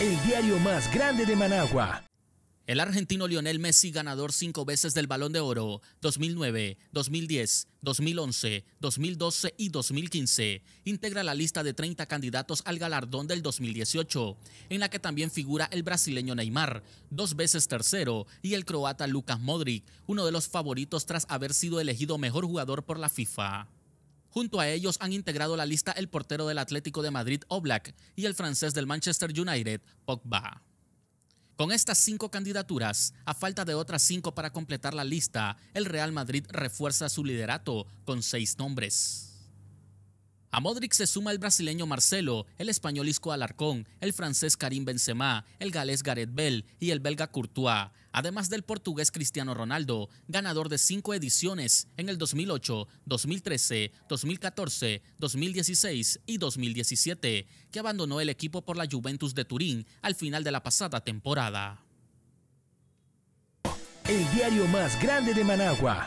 el diario más grande de Managua. El argentino Lionel Messi, ganador cinco veces del Balón de Oro 2009, 2010, 2011, 2012 y 2015, integra la lista de 30 candidatos al galardón del 2018, en la que también figura el brasileño Neymar, dos veces tercero, y el croata Lucas Modric, uno de los favoritos tras haber sido elegido mejor jugador por la FIFA. Junto a ellos han integrado la lista el portero del Atlético de Madrid Oblak y el francés del Manchester United Pogba. Con estas cinco candidaturas, a falta de otras cinco para completar la lista, el Real Madrid refuerza su liderato con seis nombres. A Modric se suma el brasileño Marcelo, el español Isco Alarcón, el francés Karim Benzema, el galés Gareth Bell y el belga Courtois, además del portugués Cristiano Ronaldo, ganador de cinco ediciones en el 2008, 2013, 2014, 2016 y 2017, que abandonó el equipo por la Juventus de Turín al final de la pasada temporada. El diario más grande de Managua